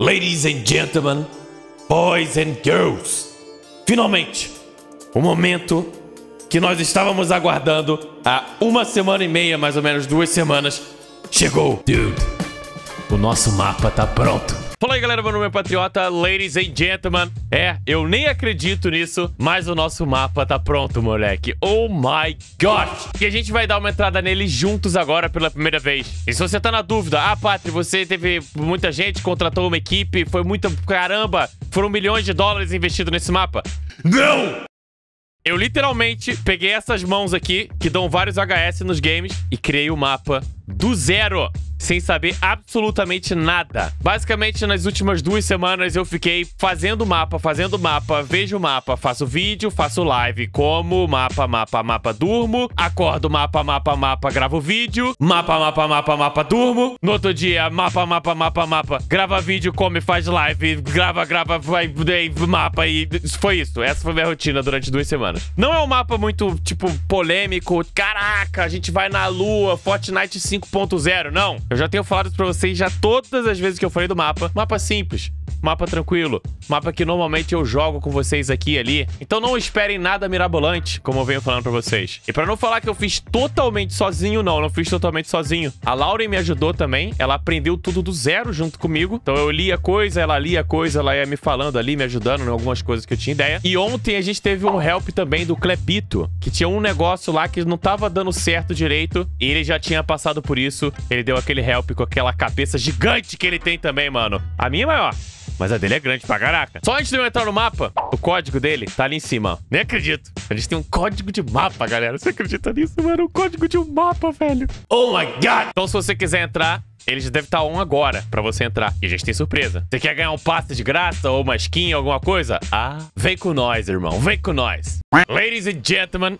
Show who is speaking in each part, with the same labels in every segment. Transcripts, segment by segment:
Speaker 1: ladies and gentlemen, boys and girls. Finalmente, o momento que nós estávamos aguardando há uma semana e meia, mais ou menos duas semanas, chegou. Dude, o nosso mapa tá pronto. Fala aí, galera. Meu nome é Patriota. Ladies and gentlemen. É, eu nem acredito nisso, mas o nosso mapa tá pronto, moleque. Oh my god! E a gente vai dar uma entrada nele juntos agora pela primeira vez. E se você tá na dúvida, ah, Patri, você teve muita gente, contratou uma equipe, foi muito... Caramba, foram milhões de dólares investidos nesse mapa. Não! Eu literalmente peguei essas mãos aqui, que dão vários HS nos games, e criei o mapa do zero, sem saber absolutamente nada. Basicamente, nas últimas duas semanas eu fiquei fazendo mapa, fazendo mapa, vejo mapa, faço vídeo, faço live, como mapa, mapa, mapa, durmo, acordo, mapa, mapa, mapa, gravo vídeo, mapa, mapa, mapa, mapa, durmo, no outro dia, mapa, mapa, mapa, mapa, grava vídeo, come, faz live, grava, grava, vai, mapa e foi isso. Essa foi minha rotina durante duas semanas. Não é um mapa muito, tipo, polêmico, caraca, a gente vai na lua, Fortnite 5 5.0, não. Eu já tenho falado pra vocês já todas as vezes que eu falei do mapa. Mapa simples mapa tranquilo, mapa que normalmente eu jogo com vocês aqui e ali. Então não esperem nada mirabolante, como eu venho falando pra vocês. E pra não falar que eu fiz totalmente sozinho, não, não fiz totalmente sozinho. A Lauren me ajudou também, ela aprendeu tudo do zero junto comigo. Então eu lia coisa, ela lia coisa, ela ia me falando ali, me ajudando em algumas coisas que eu tinha ideia. E ontem a gente teve um help também do Clepito, que tinha um negócio lá que não tava dando certo direito, e ele já tinha passado por isso. Ele deu aquele help com aquela cabeça gigante que ele tem também, mano. A minha é maior. Mas a dele é grande pra caraca. Só antes de eu entrar no mapa, o código dele tá ali em cima, ó. Nem acredito. A gente tem um código de mapa, galera. Você acredita nisso, mano? Um código de um mapa, velho. Oh my God! Então se você quiser entrar, ele já deve estar tá on agora pra você entrar. E a gente tem surpresa. Você quer ganhar um passe de graça ou uma skin, alguma coisa? Ah, vem com nós, irmão. Vem com nós. Ladies and gentlemen,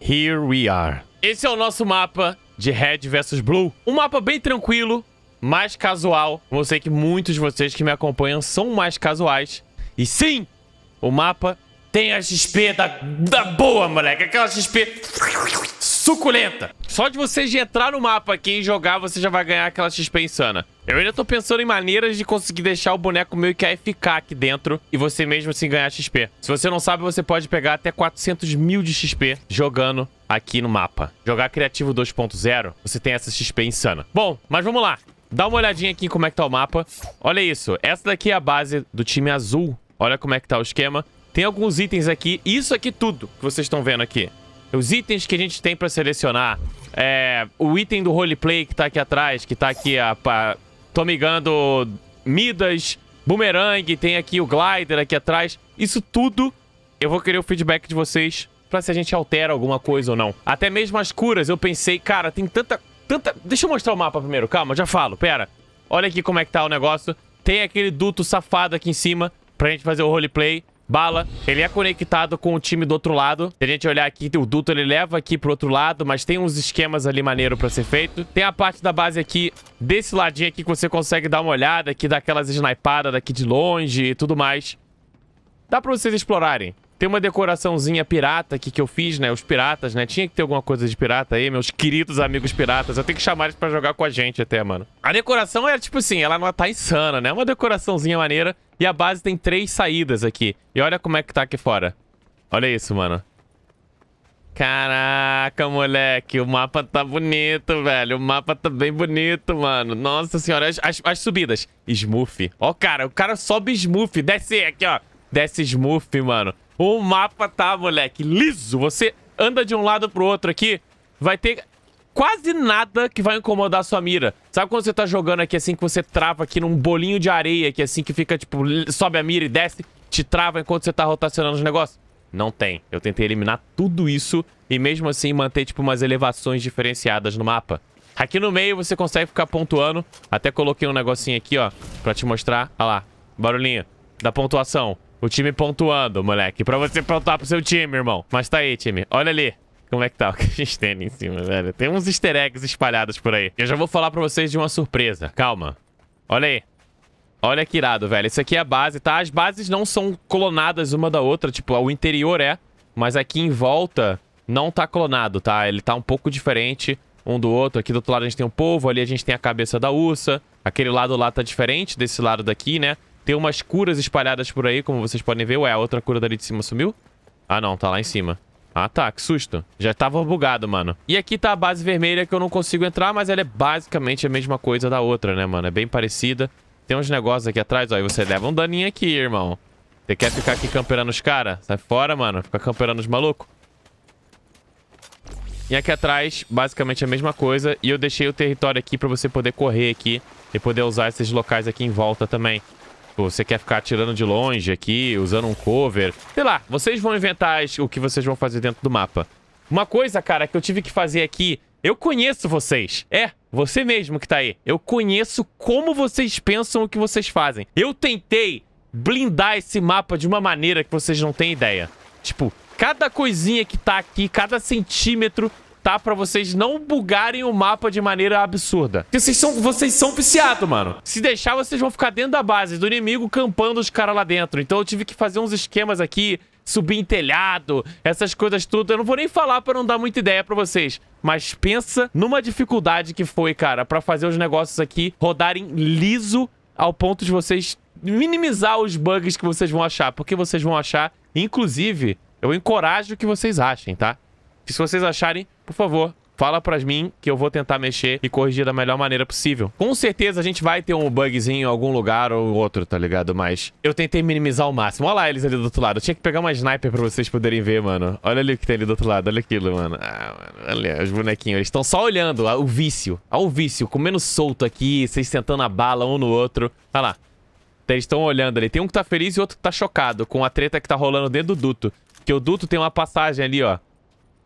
Speaker 1: here we are. Esse é o nosso mapa de Red versus Blue. Um mapa bem tranquilo, mais casual. Eu sei que muitos de vocês que me acompanham são mais casuais. E sim, o mapa tem a XP da, da boa, moleque. Aquela XP suculenta. Só de vocês entrar no mapa aqui e jogar, você já vai ganhar aquela XP insana. Eu ainda tô pensando em maneiras de conseguir deixar o boneco meio que AFK aqui dentro e você mesmo assim ganhar XP. Se você não sabe, você pode pegar até 400 mil de XP jogando aqui no mapa. Jogar Criativo 2.0, você tem essa XP insana. Bom, mas vamos lá. Dá uma olhadinha aqui em como é que tá o mapa. Olha isso. Essa daqui é a base do time azul. Olha como é que tá o esquema. Tem alguns itens aqui. Isso aqui tudo que vocês estão vendo aqui. Os itens que a gente tem pra selecionar. É, o item do roleplay que tá aqui atrás, que tá aqui a... a migando midas, boomerang, tem aqui o glider aqui atrás. Isso tudo eu vou querer o feedback de vocês pra se a gente altera alguma coisa ou não. Até mesmo as curas, eu pensei, cara, tem tanta tanta... Deixa eu mostrar o mapa primeiro, calma, já falo, pera. Olha aqui como é que tá o negócio. Tem aquele duto safado aqui em cima pra gente fazer o roleplay. Bala, ele é conectado com o time do outro lado. Se a gente olhar aqui, o duto ele leva aqui pro outro lado, mas tem uns esquemas ali maneiro pra ser feito. Tem a parte da base aqui, desse ladinho aqui, que você consegue dar uma olhada, que dá aquelas snipadas daqui de longe e tudo mais. Dá pra vocês explorarem. Tem uma decoraçãozinha pirata aqui que eu fiz, né? Os piratas, né? Tinha que ter alguma coisa de pirata aí, meus queridos amigos piratas. Eu tenho que chamar eles pra jogar com a gente até, mano. A decoração é tipo assim, ela não tá insana, né? É uma decoraçãozinha maneira. E a base tem três saídas aqui. E olha como é que tá aqui fora. Olha isso, mano. Caraca, moleque, o mapa tá bonito, velho. O mapa tá bem bonito, mano. Nossa senhora, as, as, as subidas. Smooth. Ó, cara, o cara sobe smooth. Desce aqui, ó. Desce smooth, mano. O mapa tá, moleque, liso. Você anda de um lado pro outro aqui, vai ter quase nada que vai incomodar a sua mira. Sabe quando você tá jogando aqui assim, que você trava aqui num bolinho de areia, aqui assim, que fica, tipo, sobe a mira e desce, te trava enquanto você tá rotacionando os negócios? Não tem. Eu tentei eliminar tudo isso e mesmo assim manter, tipo, umas elevações diferenciadas no mapa. Aqui no meio você consegue ficar pontuando. Até coloquei um negocinho aqui, ó, pra te mostrar. Olha lá, barulhinho da pontuação. O time pontuando, moleque. Pra você pontuar pro seu time, irmão. Mas tá aí, time. Olha ali. Como é que tá o que a gente tem ali em cima, velho? Tem uns easter eggs espalhados por aí. Eu já vou falar pra vocês de uma surpresa. Calma. Olha aí. Olha que irado, velho. Isso aqui é a base, tá? As bases não são clonadas uma da outra. Tipo, o interior é. Mas aqui em volta não tá clonado, tá? Ele tá um pouco diferente um do outro. Aqui do outro lado a gente tem um povo. Ali a gente tem a cabeça da ursa. Aquele lado lá tá diferente desse lado daqui, né? Tem umas curas espalhadas por aí, como vocês podem ver. Ué, a outra cura dali de cima sumiu? Ah, não. Tá lá em cima. Ah, tá. Que susto. Já tava bugado, mano. E aqui tá a base vermelha que eu não consigo entrar, mas ela é basicamente a mesma coisa da outra, né, mano? É bem parecida. Tem uns negócios aqui atrás, ó. E você leva um daninho aqui, irmão. Você quer ficar aqui camperando os caras? Sai fora, mano. Ficar camperando os malucos. E aqui atrás, basicamente a mesma coisa. E eu deixei o território aqui pra você poder correr aqui. E poder usar esses locais aqui em volta também. Tipo, você quer ficar atirando de longe aqui, usando um cover. Sei lá, vocês vão inventar o que vocês vão fazer dentro do mapa. Uma coisa, cara, que eu tive que fazer aqui... Eu conheço vocês. É, você mesmo que tá aí. Eu conheço como vocês pensam o que vocês fazem. Eu tentei blindar esse mapa de uma maneira que vocês não têm ideia. Tipo, cada coisinha que tá aqui, cada centímetro tá? Pra vocês não bugarem o mapa de maneira absurda. Porque vocês são, vocês são viciados, mano. Se deixar, vocês vão ficar dentro da base do inimigo, campando os caras lá dentro. Então eu tive que fazer uns esquemas aqui, subir em telhado, essas coisas tudo. Eu não vou nem falar pra não dar muita ideia pra vocês. Mas pensa numa dificuldade que foi, cara, pra fazer os negócios aqui rodarem liso ao ponto de vocês minimizar os bugs que vocês vão achar. Porque vocês vão achar, inclusive... Eu encorajo que vocês achem, tá? que se vocês acharem, por favor, Fala pra mim que eu vou tentar mexer e corrigir da melhor maneira possível. Com certeza a gente vai ter um bugzinho em algum lugar ou outro, tá ligado? Mas eu tentei minimizar ao máximo. Olha lá eles ali do outro lado. Eu tinha que pegar uma sniper pra vocês poderem ver, mano. Olha ali o que tem ali do outro lado. Olha aquilo, mano. Ah, mano. Olha os bonequinhos. Eles estão só olhando. Ah, o vício. Ah, o vício. Comendo solto aqui. Vocês sentando a bala um no outro. Olha lá. Então, eles estão olhando ali. Tem um que tá feliz e outro que tá chocado com a treta que tá rolando dentro do duto. Que o duto tem uma passagem ali, ó.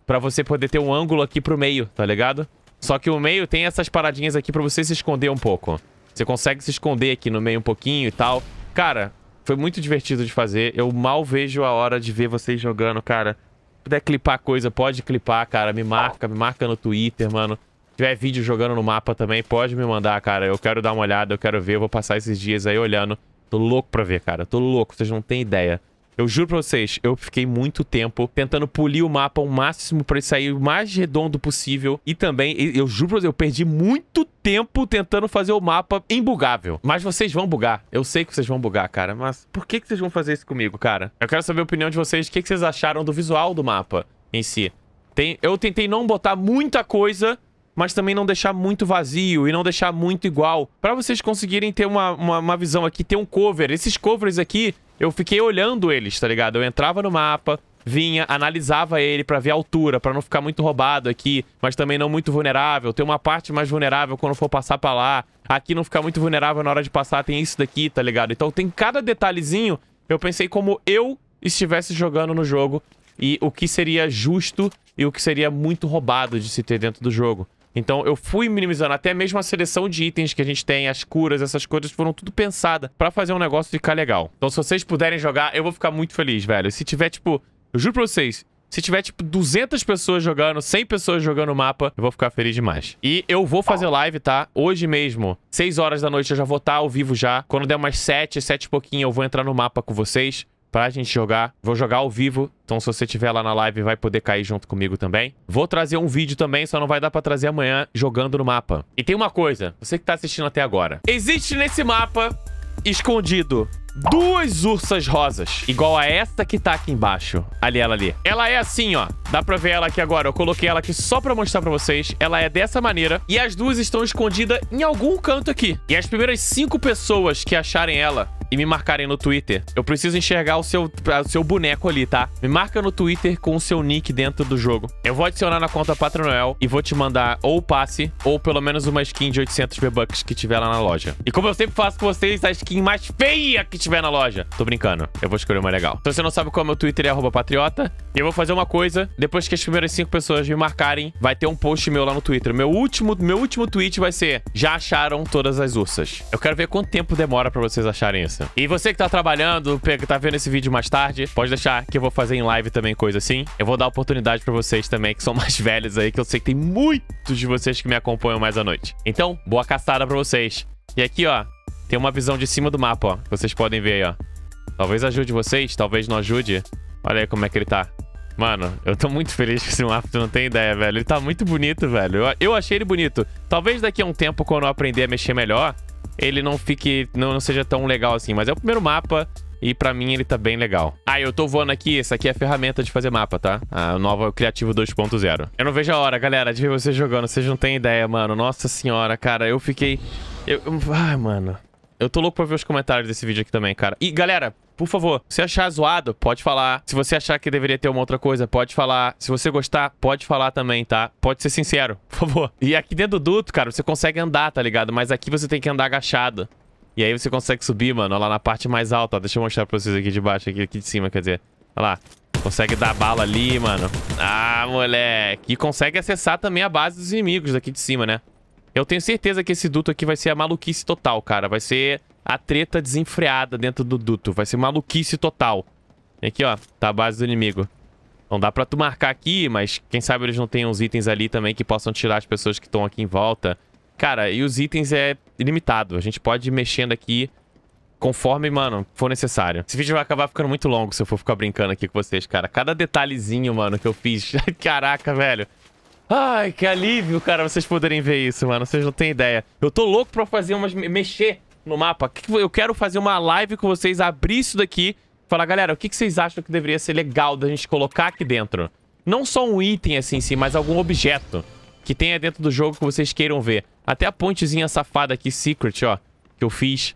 Speaker 1: Pra você poder ter um ângulo aqui pro meio, tá ligado? Só que o meio tem essas paradinhas aqui pra você se esconder um pouco. Você consegue se esconder aqui no meio um pouquinho e tal. Cara, foi muito divertido de fazer. Eu mal vejo a hora de ver vocês jogando, cara. Se puder clipar coisa, pode clipar, cara. Me marca, me marca no Twitter, mano. Se tiver vídeo jogando no mapa também, pode me mandar, cara. Eu quero dar uma olhada, eu quero ver. Eu vou passar esses dias aí olhando. Tô louco pra ver, cara. Tô louco, vocês não têm ideia. Eu juro pra vocês, eu fiquei muito tempo tentando polir o mapa ao máximo pra ele sair o mais redondo possível. E também, eu juro pra vocês, eu perdi muito tempo tentando fazer o mapa imbugável. Mas vocês vão bugar. Eu sei que vocês vão bugar, cara. Mas por que, que vocês vão fazer isso comigo, cara? Eu quero saber a opinião de vocês. O que, que vocês acharam do visual do mapa em si? Tem, eu tentei não botar muita coisa mas também não deixar muito vazio e não deixar muito igual. Pra vocês conseguirem ter uma, uma, uma, visão aqui, ter um cover. Esses covers aqui eu fiquei olhando eles, tá ligado? Eu entrava no mapa, vinha, analisava ele para ver a altura, para não ficar muito roubado aqui, mas também não muito vulnerável. Tem uma parte mais vulnerável quando for passar para lá. Aqui não ficar muito vulnerável na hora de passar, tem isso daqui, tá ligado? Então tem cada detalhezinho. Eu pensei como eu estivesse jogando no jogo e o que seria justo e o que seria muito roubado de se ter dentro do jogo. Então eu fui minimizando. Até mesmo a seleção de itens que a gente tem, as curas, essas coisas foram tudo pensadas pra fazer um negócio ficar legal. Então se vocês puderem jogar, eu vou ficar muito feliz, velho. Se tiver, tipo... Eu juro pra vocês, se tiver, tipo, 200 pessoas jogando, 100 pessoas jogando o mapa, eu vou ficar feliz demais. E eu vou fazer live, tá? Hoje mesmo, 6 horas da noite, eu já vou estar tá ao vivo já. Quando der umas 7, 7 e pouquinho, eu vou entrar no mapa com vocês pra gente jogar. Vou jogar ao vivo, então se você estiver lá na live vai poder cair junto comigo também. Vou trazer um vídeo também, só não vai dar pra trazer amanhã jogando no mapa. E tem uma coisa, você que tá assistindo até agora. Existe nesse mapa, escondido, duas ursas rosas, igual a essa que tá aqui embaixo. Ali, ela ali. Ela é assim, ó. Dá pra ver ela aqui agora. Eu coloquei ela aqui só pra mostrar pra vocês. Ela é dessa maneira. E as duas estão escondidas em algum canto aqui. E as primeiras cinco pessoas que acharem ela e me marcarem no Twitter. Eu preciso enxergar o seu, o seu boneco ali, tá? Me marca no Twitter com o seu nick dentro do jogo. Eu vou adicionar na conta Patro Noel e vou te mandar ou o passe ou pelo menos uma skin de 800 V-Bucks que tiver lá na loja. E como eu sempre faço com vocês, a skin mais feia que tiver na loja. Tô brincando. Eu vou escolher uma legal. Então, se você não sabe qual é o meu Twitter, é patriota. E eu vou fazer uma coisa. Depois que as primeiras cinco pessoas me marcarem, vai ter um post meu lá no Twitter. Meu último, meu último tweet vai ser Já acharam todas as ursas. Eu quero ver quanto tempo demora pra vocês acharem isso. E você que tá trabalhando, que tá vendo esse vídeo mais tarde, pode deixar que eu vou fazer em live também coisa assim. Eu vou dar oportunidade para vocês também que são mais velhos aí, que eu sei que tem muitos de vocês que me acompanham mais à noite. Então, boa caçada para vocês. E aqui, ó, tem uma visão de cima do mapa, ó. Vocês podem ver aí, ó. Talvez ajude vocês, talvez não ajude. Olha aí como é que ele tá. Mano, eu tô muito feliz com esse mapa, tu não tem ideia, velho. Ele tá muito bonito, velho. Eu, eu achei ele bonito. Talvez daqui a um tempo, quando eu aprender a mexer melhor, ele não fique, não, não seja tão legal assim. Mas é o primeiro mapa e pra mim ele tá bem legal. Ah, eu tô voando aqui, essa aqui é a ferramenta de fazer mapa, tá? A nova Criativo 2.0. Eu não vejo a hora, galera, de ver vocês jogando. Vocês não têm ideia, mano. Nossa senhora, cara, eu fiquei... Eu... Ai, mano... Eu tô louco pra ver os comentários desse vídeo aqui também, cara. E, galera, por favor, se achar zoado, pode falar. Se você achar que deveria ter uma outra coisa, pode falar. Se você gostar, pode falar também, tá? Pode ser sincero, por favor. E aqui dentro do duto, cara, você consegue andar, tá ligado? Mas aqui você tem que andar agachado. E aí você consegue subir, mano, lá na parte mais alta. Ó. Deixa eu mostrar pra vocês aqui de baixo, aqui, aqui de cima, quer dizer. Olha lá. Consegue dar bala ali, mano. Ah, moleque. E consegue acessar também a base dos inimigos daqui de cima, né? Eu tenho certeza que esse duto aqui vai ser a maluquice total, cara. Vai ser a treta desenfreada dentro do duto. Vai ser maluquice total. Aqui, ó. Tá a base do inimigo. Não dá pra tu marcar aqui, mas quem sabe eles não tenham uns itens ali também que possam tirar as pessoas que estão aqui em volta. Cara, e os itens é ilimitado. A gente pode ir mexendo aqui conforme, mano, for necessário. Esse vídeo vai acabar ficando muito longo se eu for ficar brincando aqui com vocês, cara. Cada detalhezinho, mano, que eu fiz. Caraca, velho. Ai, que alívio, cara, vocês poderem ver isso, mano. Vocês não têm ideia. Eu tô louco pra fazer umas... Mexer no mapa. Eu quero fazer uma live com vocês, abrir isso daqui. Falar, galera, o que vocês acham que deveria ser legal da gente colocar aqui dentro? Não só um item assim sim, mas algum objeto que tenha dentro do jogo que vocês queiram ver. Até a pontezinha safada aqui, secret, ó, que eu fiz.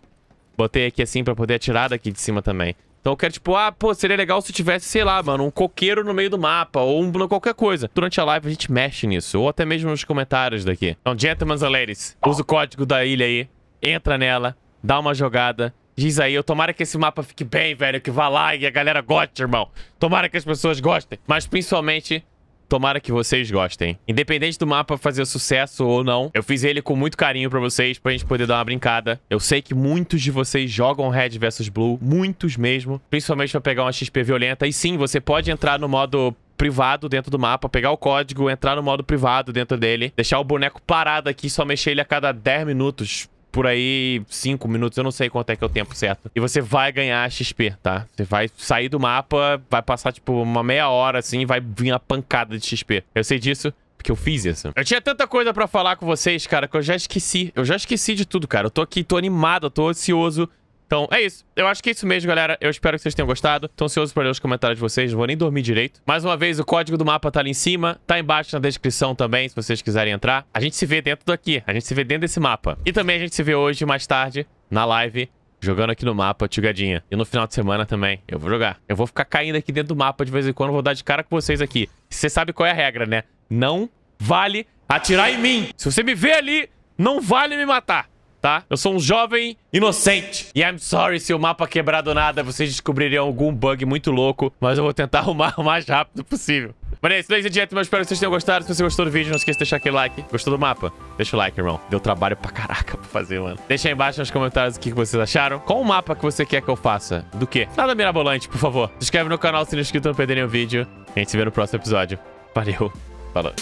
Speaker 1: Botei aqui assim pra poder atirar daqui de cima também. Então eu quero, tipo, ah, pô, seria legal se tivesse, sei lá, mano, um coqueiro no meio do mapa ou um, qualquer coisa. Durante a live a gente mexe nisso, ou até mesmo nos comentários daqui. Então, gentlemen and ladies, usa o código da ilha aí, entra nela, dá uma jogada, Diz aí, eu tomara que esse mapa fique bem, velho, que vá lá e a galera goste, irmão. Tomara que as pessoas gostem. Mas principalmente, Tomara que vocês gostem. Independente do mapa fazer sucesso ou não, eu fiz ele com muito carinho pra vocês, pra gente poder dar uma brincada. Eu sei que muitos de vocês jogam Red vs Blue, muitos mesmo, principalmente pra pegar uma XP violenta. E sim, você pode entrar no modo privado dentro do mapa, pegar o código, entrar no modo privado dentro dele, deixar o boneco parado aqui e só mexer ele a cada 10 minutos por aí 5 minutos, eu não sei quanto é que é o tempo certo. E você vai ganhar XP, tá? Você vai sair do mapa, vai passar tipo uma meia hora assim vai vir a pancada de XP. Eu sei disso. Porque eu fiz isso. Eu tinha tanta coisa pra falar com vocês, cara, que eu já esqueci. Eu já esqueci de tudo, cara. Eu tô aqui, tô animado, tô ansioso. Então, é isso. Eu acho que é isso mesmo, galera. Eu espero que vocês tenham gostado. Tô ansioso pra ler os comentários de vocês. Não vou nem dormir direito. Mais uma vez, o código do mapa tá ali em cima. Tá embaixo na descrição também, se vocês quiserem entrar. A gente se vê dentro daqui. A gente se vê dentro desse mapa. E também a gente se vê hoje, mais tarde, na live jogando aqui no mapa, tigadinha. E no final de semana também, eu vou jogar. Eu vou ficar caindo aqui dentro do mapa de vez em quando, vou dar de cara com vocês aqui. Você sabe qual é a regra, né? Não vale atirar em mim. Se você me vê ali, não vale me matar tá? Eu sou um jovem inocente. E I'm sorry se o mapa quebrar do nada, vocês descobririam algum bug muito louco, mas eu vou tentar arrumar o mais rápido possível. Mas é isso, ladies and gentlemen, espero que vocês tenham gostado. Se você gostou do vídeo, não esqueça de deixar aquele like. Gostou do mapa? Deixa o like, irmão. Deu trabalho pra caraca pra fazer, mano. Deixa aí embaixo nos comentários o que vocês acharam. Qual o mapa que você quer que eu faça? Do quê? Nada mirabolante, por favor. Se inscreve no canal se não é inscrito, não perder nenhum vídeo. E a gente se vê no próximo episódio. Valeu, falou.